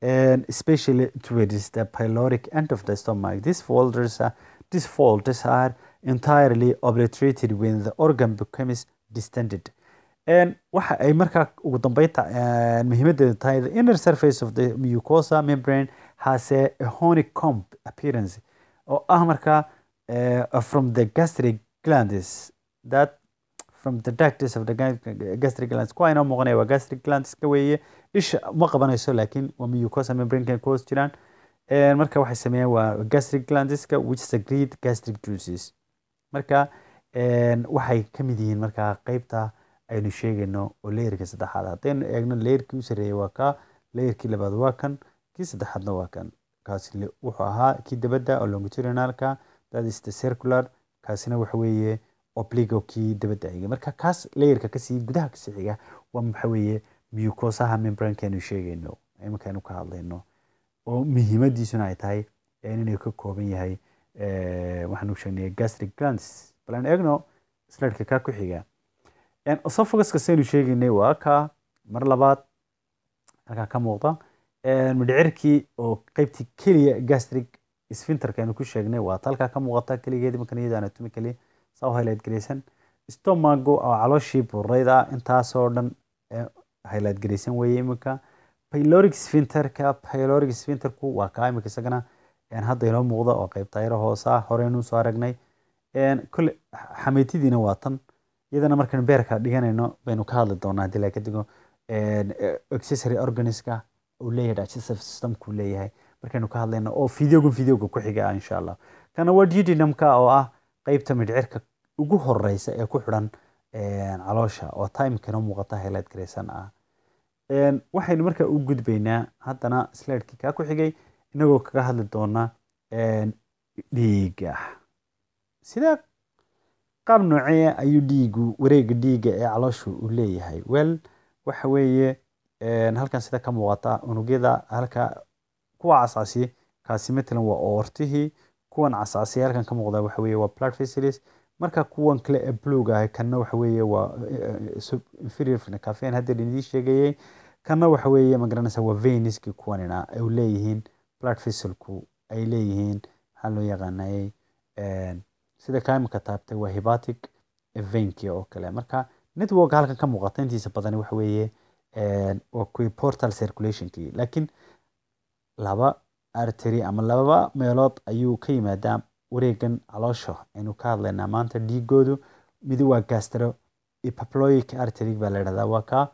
and especially towards the pyloric end of the stomach these folders are, these folds are entirely obliterated when the organ becomes distended waxa ay markaa ugu dambeynta muhiimadeedu tahay the inner surface of the mucosa membrane has a honeycomb appearance oo ah markaa eh, from the gastric glands that from the ductus of the gastric glands kuwa inoo muuqanaya waa gastric glands ka weeye isha ma qabanayso laakiin waa mucosa membrane-kan ku hoos jiraan marka waxay sameeyaan waa gastric glandska which secrete gastric juices marka waxay ka mid yihiin markaa qeybta aynu sheegayno oo leerka saddexaad ah. haddaynu eegno leerkii u sareeyay waa ka leerkii labaad waa kan kii saddexaadna waa kan kaasi wuxuu ahaa kii dabadda oo longitudinalka that circular kaasina waxa weeye obligo kii dabadda xiga marka kaas leerka kasii gudaha kasii xiga waa waxa weeye mucosaha membranka sheegayno iminka ka hadlayno oo muhiimadiisuna ay tahay inuu ka kooban yahay waxaanu sheegnay gastric glands balan eegno slideka kaa ku xiga sofocaska saynu sheegaynay waa ka mar labaad halkaa ka muuqda midhicirkii oo qeybtii keliya gastric sfinterka aynu ku sheegnay waa talkaa ka muuqata keligeed imankan anatomically saa u highlight garaysan stomago oo calooshii buurayd ah intaasoo dhan highlight garaysan weeye iminka pyloric sphinterka pyloric sphinterku waa kaa iminka isagana hadda inoo muuqda oo qeyb taayaro hoose ah aragnay kole xameytidiina waa tan iyadana markaan beerka dhiganayno baynu ka hadli doonaa hadii laga digo eh, accessory organismka uu leeyahay digestive systemku leeyahay markaynu ka hadlayno oo fideogu fideoga ku xiga insha allah kana waa duodenumka oo ah qeybta midhcirka ugu horeysa ee ku xidhan eh, caloosha oo timekana muuqata highlight garaysan ah eh, waxaynu markaa u gudbaynaa haddana slidekii kaa ku xigay inagoo kaga hadli doona dhiiga sidaa qaab noocee ayuu dhiigu wareega dhiigga ee calooshu u leeyahay wel waxa weeye halkan sida ka muuqata unugyada halka kuwa casaasi kaasi matalan waa oortihii kuwan casaasi halkan ka muuqda waxa waa blood vessels marka kuwan kale ee blueg ah kanna waxa waa e, e, inferior cafein hadda idii sheegayay kanna waxa magaranaysa waa veniski kuwanina u leeyihiin blood vesselku ay leeyihiin maxaa loo yaqaanayay sida kaimka taabtay waa hebatic evenkia oo kale marka network halkan ka muuqata intiisa badan waxa weeye portal circulationki laakiin laba artery ama laba meelood ayuu ka yimaadaa wareegan caloosha aynu ka hadlaynaa maanta dhiigoodu midi waa gastro epaploic artery baa la yidhahdaa waa ka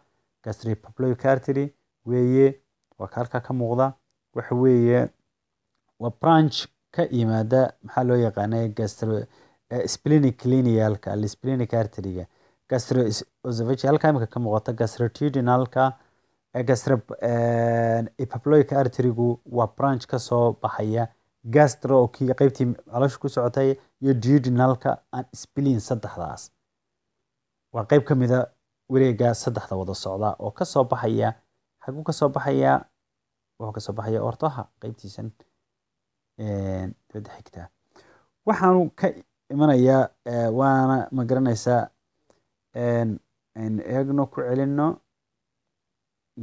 gastro epaploic artery weeye waa ka halkaa ka muuqda waxa weeye waa branch ka yimaada maxaa loo yaqaanay spleniclinialka artriga gastro eh, gastroesophageal halkaa imika ka muuqata gastrotudinalka eh, gastro epabloica eh, arterigu waa branch ka soo baxaya gastro oo kii qeybtii calosha ku socotay iyo tudinalka an splin saddexdaas waa qeyb ka mida wareega saddexda wada socda oo kasoo baxaya xaguu kasoo baxaya wuxuu kasoo baxaya ortaha qeybtiisan dabada xigta waxaanu ka imanayaa waana ma garanaysaa aynu eegno ku celinno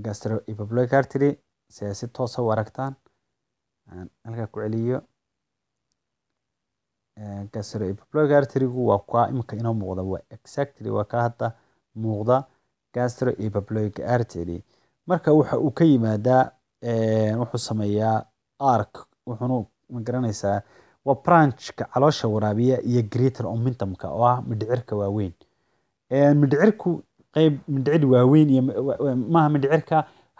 gastro epublic artery si ay si toosa ah u aragtaan aan halkaa ku celiyo gastro epublic arterygu waa kuwa imika inoo muuqda waa exactly waa kaa hadda muuqda gastro epublic artery marka waxa uu ka yimaadaa wuxuu sameeyaa arc wuxuuna ma garanaysaa waa branchka caloosha waraabiya iyo greater omentumka oo ah midhicirka waaweyn midhicirku qeyb midhicir waaweyn iyo maaha midhicirka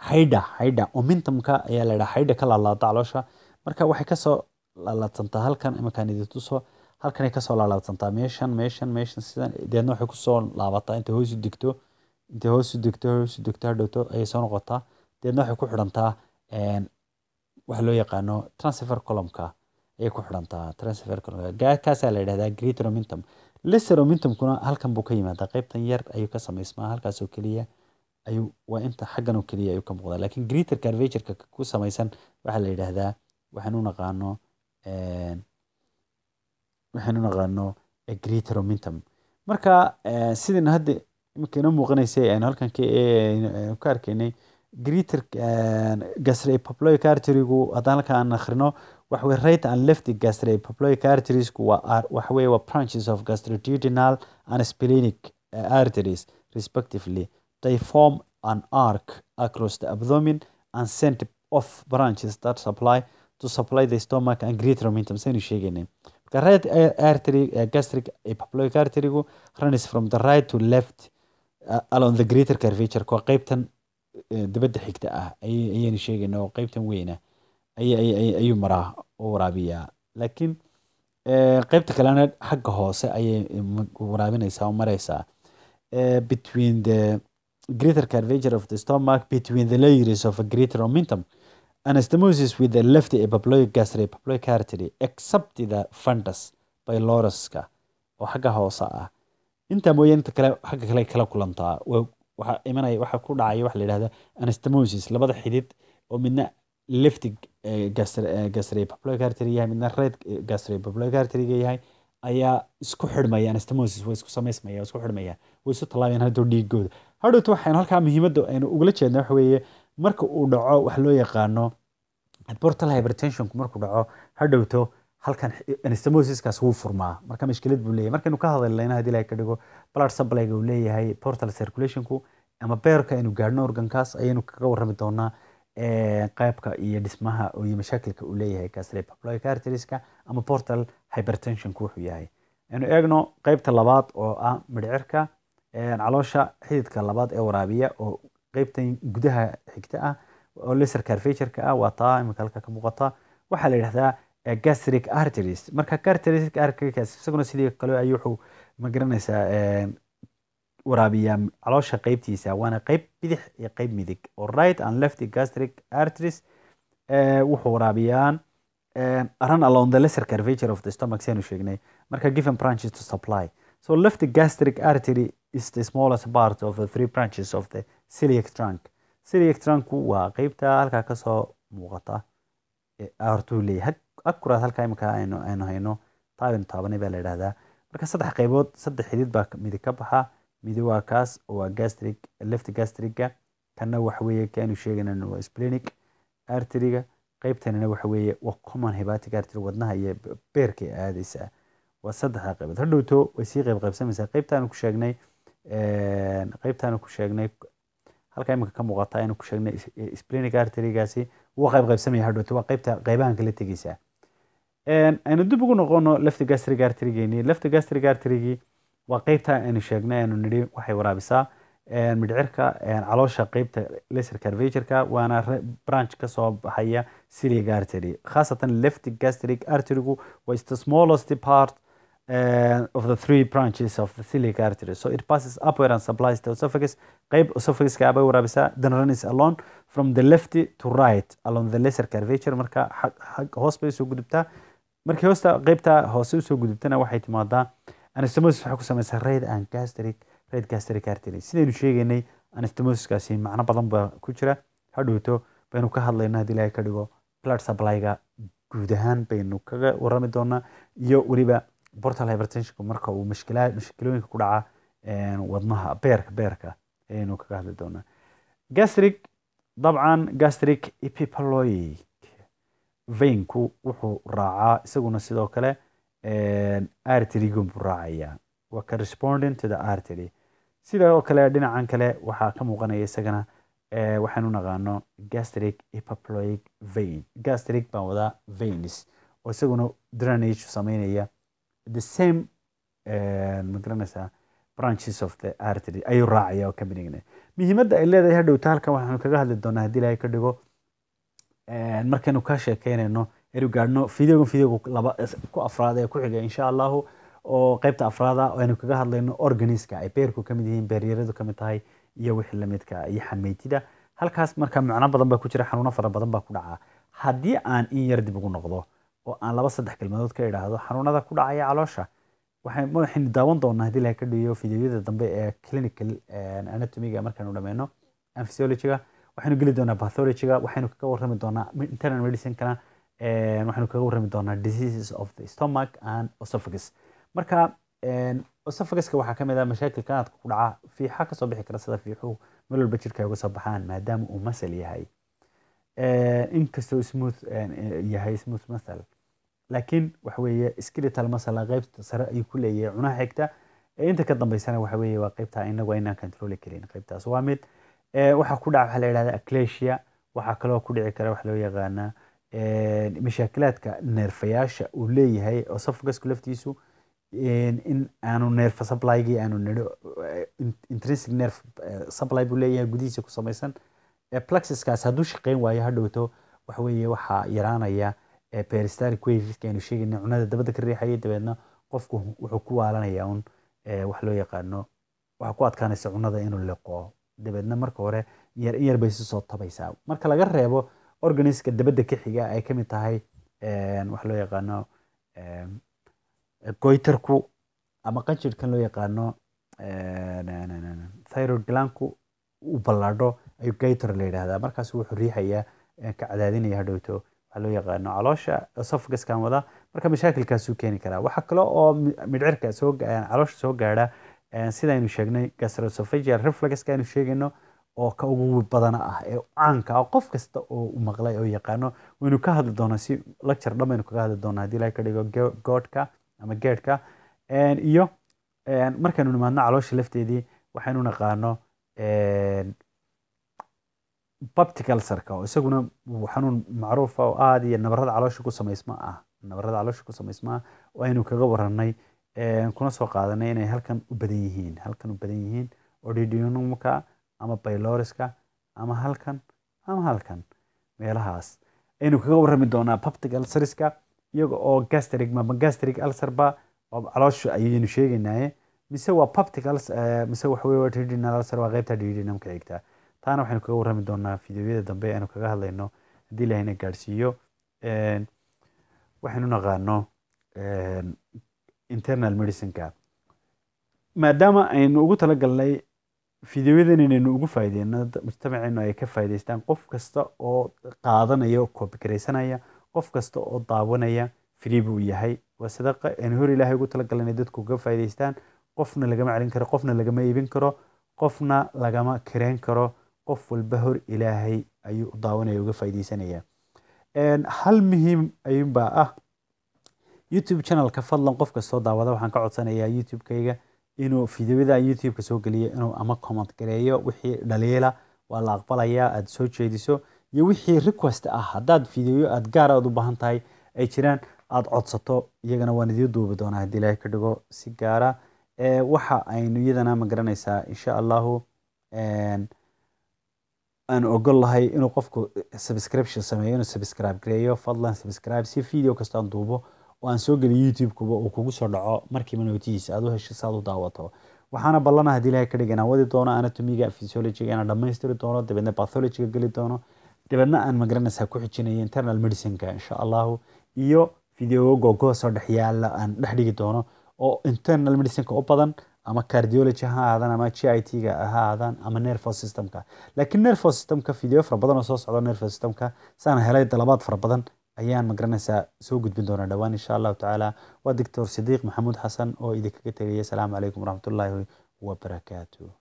haydha haydha omentumka ayaa la dhaha haydha ka laalaada caloosha marka waxay kasoo laalaadsantaa halkan imakaan idin tuso halkanay kasoo laalaadsantaa meeshan meeshan meeshan sidan deedna waxay kusoo laabataa intay hoosu degto intay hoosu degto hoosu degto hadhowto ayay soo noqotaa deedna waxay ku xidhantaa waxa loo yaqaano transfer column ayay ku xidhantaa transfer column-ka la yidhahdaa great momentum lister momentumkuna halkan buu ka yimaadaa qeybtan yar ayuu ka samaysmaa halkaasoo keliya ayuu waa inta xaggan oo keliya ayuu ka muuqdaa laakiin greaterka adventureka ku samaysan waxaa la yidhaahdaa waxaan u naqaano eh, waxaan u naqaano greater momentum marka eh, sidina hadda imika inoo muuqanaysay aynu halkan ka eh, arkaynay greater eh, gastroepiploic artery-gu haddaan halka aan akhrino waxawey right and left gastroepiploic arteriesku waa waxaweye waa branches of gastroduodenal and splenic eh, arteries respectively they form an arc across the abdomen and send off branches that supply to supply the stomach and great romentum sheegeynay right eh, artery uh, gastric epiploic artery-gu runs from the right to left uh, along the greater curvature waa dibadda xigta ah ayaynu sheegayna oo qeybtan weyna ayuu maraa oo waraabiyaa laakiin qeybta kalena xagga hoose ayay waraabinaysaa oo mareysaa between the greater curvature of the stomach between the layers of a greater omentum anastomosis with the left epaploic gastry epaploic artery except the fundus pyloriska oo xagga hoose ah intaa mooyee inta kale xagga kale kala kulantaa waxaa imanaya waxaa ku dhacaya waxa la yidhahda anastomosis labada xidid oo midna leftig gasray public midna red eh, gasray public yahay ayaa isku xidhmaya anastomosis way isku samaysmaya isku xidhmaya way isu tallaabayaan haddoo dhiigooda hadhowta waxaynu halkaa muhiimadda aynu ugala jeedna waxa weeye marka uu dhaco waxa loo yaqaano portal hypertensionku markuu dhaco hadhowto halkan anastomosiskaas wuu furmaa marka mashkilad buu leeyahy markaynu ka hadalnayna haddii ilahay ka dhigo blood supplyga uu leeyahay portal circulationku ama beerka inuu gaadhno organkaas ayaynu kaga warami doonaa qaybka iyo dhismaha iyo mashaakilka uu leeyahay gastroid ama portal hypertensionku wuxuu yahay aynu eegno qaybta labaad oo ah midhicirka caloosha xididka labaad ee waraabiya oo qaybtan gudaha xigta ah oo laser carvatureka ah waa taa imika ka muuqata waxaa la yidhahdaa gastric arteries marka gastric arterieskas isaguna sidii kale ay wuxuu magaranaysaa waraabiyaa caloosha qeybtiisa waana qeyb bidix iyo qeyb midig oo right and left gastric arteries wuxuu waraabiyaan aran along the lesser curvature of the stomach seenu sheegnay marka given branches to supply so left gastric artery is the smallest part of the three branches of the celiac trunk celiac trunk waa qeybta halkaa kasoo muuqata artuu leeyahay akuraad halkaa imika aynu hayno taabin toobane baa la yidhahdaa marka saddex qaybood saddex xidid baa midi ka baxa midi waa kaas oo waa gastrig left gastriga kana waxaweeye kaanu sheeganan waa splenic arteriga qeybtanina waxaweeye waa common hepatic artery wadnaha iyo beerka ee waa saddexda qeybood hadhowto way sii qeyb qaybsamaysaa qeybtaanu ku sheegnay qeybtaanu ku sheegnay halka iminka ka muuqata aynu ku sheegnay splenic arterigaasi wuu qayb qaybsamaya hadhowto waa qeybta qeybahan kala tegaysaa aynu dib ugu noqono laftiga srigaartirigeenii laftiga srigaartirigii waa qeybta aynu sheegnay aynu nidhi waxay waraabisaa midhcirka caloosha qeybta lesser carvaturka waana branch kasoo baxaya ciliac artery khaasatan leftic gastric arterygu was the smallest part of the three branches of the ciliac artery. So it passes upward and supplies the esophagus. قيب esophagus كابا ورابسا then runs along from the left to right along the lesser curvature مركا حق حق hospital سو markii hoosta qeybta hoose usoo gudubtana waxay timaadaa anastomosis waxay ku samaysaa red and gastric red gastric artery sidaynu sheegaynay anastomosiskaasi macno badan baa ku jira hadhowto baynu ka hadlayna haddii ilaahay ka dhigo blood supply-ga guud ahaan baynu kaga warrami doonaa iyo weliba portal hypertensionka marka uu mushkilaa mushkilooyinka ku dhaca wadnaha beerka beerka ayaynu kaga hadli doonaa gastric dabcan gastric epipaloi veynku wuxuu raacaa isaguna sidoo kale arterigun buu raacaya waa corresponding to the artery sidoo kale dhinacan kale waxaa ka muuqanaya isagana waxaanu naqaano gastric hyperploic vein gastric baan wadaa veins oo isaguna drainage sameynaya the same magaranaysaa branches of the artery ayuu raacaya oo ka midnigna muhiimadda ay leedahay hadhow taalka waxaanu kaga hadli doonaa haddii ilaahay ka dhigo markaynu ka sheekeynayno erugaadhno fideogan fideoga laba ku afraad ee ku xiga insha allahu oo qaybta afraada aynu kaga hadlayno organiska ay beerku kamid yihiin beeryaradu kamid tahay iyo wixii lamidka iyo xameytida halkaas marka macno badan baa ku jira xanuuno fara badan baa ku dhacaa haddii aan in yar dib ugu noqdo oo aan laba saddex kelmadood ka idhaahdo xanuunada ku dhacaya caloosha waxaynu daawan doonaa haddii laga dhiyo fideoyada dambe ee clinical anatomiga markaanu dhameyno and waxaynu geli doonaa pathologyga waxaynu kaga warrami doonaa internal medicinekana eh, waxaynu kaga warrami doonaa diseases of the stomach and osophagus marka osophaguska eh, waxaa kamid ah mashaakil kanaadka ku dhaca fiixa kasoo bixi kara sida fiixuhu meel walba jirka uga soo baxaan maadaama uu masal yahay eh, inkastoo smooth yahay smooth masal laakiin waxa weeye skeletal masala ah, qaybta sare ayuu ku leeyahay cunaha xigta ee inta ka dambeysana waxa weeye waa qaybta inagu aynaan controli karin qaybtaas waa mid Eh, waxaa ku dhaca waxaa la yidhahdaa aclasia waxaa kaloo ku dhici kara wax loo yaqaanaa eh, mashaakilaadka neerfayaasha uu leeyahay oo safgasku laftiisu in aanu neerfa supplygi aanu nidho eh, intrinsic nerf supply buu leeyahay gudihiisa ku samaysan pluxiskaas hadduu shaqeyn waayo hadhowto waxa waxaa yaraanaya peristaric waveska aynu sheegayna cunada dabada ka riixaya dabeedna qofku wuxuu ku waalanaya un wax loo yaqaano waxaa ku adkaanaysa cunada inuu liqo dabeedna marka hore yar in yar bay si soo tabaysaa marka laga reebo organiska dabada ka xiga ay kamid tahay eh, waxa loo yaqaano eh, eh, goyterku ama qanjirhkan loo yaqaano thyrod glanku uu ballaadho ayuu gaytor la yidhahdaa markaas wuxuu riixayaa ka cadaadinaya hadhowto waxaa loo yaqaano caloosha esophagus wada marka mashaakilkaasuu keeni karaa waxaa kale oo midhcirka soo caloosha soo sidaynu sheegnay gastrosofagial reflexka aynu sheegayno oo ka ugu badana ah ee caanka ah qof kasta oo maqlay oo yaqaano waynu ka hadli doonaa si lecture dhan baynu kaga hadli doonaa haddii ilahay dhigo goodhka ama geedhka iyo markaynu nimaadno caloosha lafteedii waxaynu naqaano babticalsarka oo isaguna xanuun macruufa ah oo aada iyo nabarada caloosha ku samaysma ah nabarada caloosha ku samaysma ah, oo aynu kaga warannay kuna soo qaadanay inay halkan u badan yihiin halkan u badan yihiin odidinumka ama bayloriska ama halkan ama halkan meelahaas aynu kaga warrami doonaa babtic alsariska iyaga oo gastrig mama gastrig alsarba caloosha ayaynu sheegaynaye mise waa babtic mise waxawey waa alsar waa qaybta didinumka xigta taana waxaynu kaga warrami doonaa fideoyada dambe aynu kaga hadlayno haddii ilahina gaadhsiiyo waxaynu naqaano internal medicineka maadaama aynu ugu talagalnay fideoyadan inaynu ugu faaideyno mujtamaceenu ay ka faaideystaan qof kasta oo qaadanaya kobigaraysanaya qof kasta oo daawanaya free buu yahay waa sadaqa aan hor ilaahay ugu talagalay inay dadku uga faaideystaan qofna lagama celin karo qofna lagama iibin karo qofna lagama kireen karo qof walba hor ilaahay ayuu u daawanaya uga faaideysanayaa hal muhiim ayunbaa ah youtube channelka fadlan qofka soo daawada waxaan ka codsanayaa youtube-kayga inuu fideoyada youtube-ka soo geliyo inuu ama comment gareeyo wixii dhaliila waa la aqbalayaa aada soo jeediso iyo wixii request ah haddaad fideoyo aada gaar aad u baahan tahay ay jiraan aad codsato iyagana waan idiin duubi doonaa haddii ilaahay ka dhigo si gaara eh, waxa aynu iyadana ma garanaysaa insha allahu aan ogol lahay inuu qofku subscription sameeyo inuu subscribe gareeyo fadlan subscribe si video kastoaan duubo oo aan soo geliyo youtube uu kugu soo dhaco markiiba nootihiisa aad u hesho saad u daawato waxaana ballana haddii ilahay ka dhigana wadi doono anatomiga physiologiga aan dhammaystiri doono dabeedna pathologiga geli doono dabeedna aan magaranaysaa ku xijinaya internal medicineka insha allahu iyo video gogoosoo dhexyaala aan dhex dhigi doono oo internal medicineka u badan ama cardiology ha ahaadaan ama g i t-ga ha ahaadaan ama nervous systemka laakiin nervous systemka video fara badan oo soo socda nervous systemka saan helay dalabaad fara badan ayaan magaranaysaa soo gudbin doonaa dhowaan insha allahu tacaala waa doctor sidiiq maxamuud xasan oo idinkaga tegaya asalaamu calaykum waraxmatullaahi wa wabarakaatu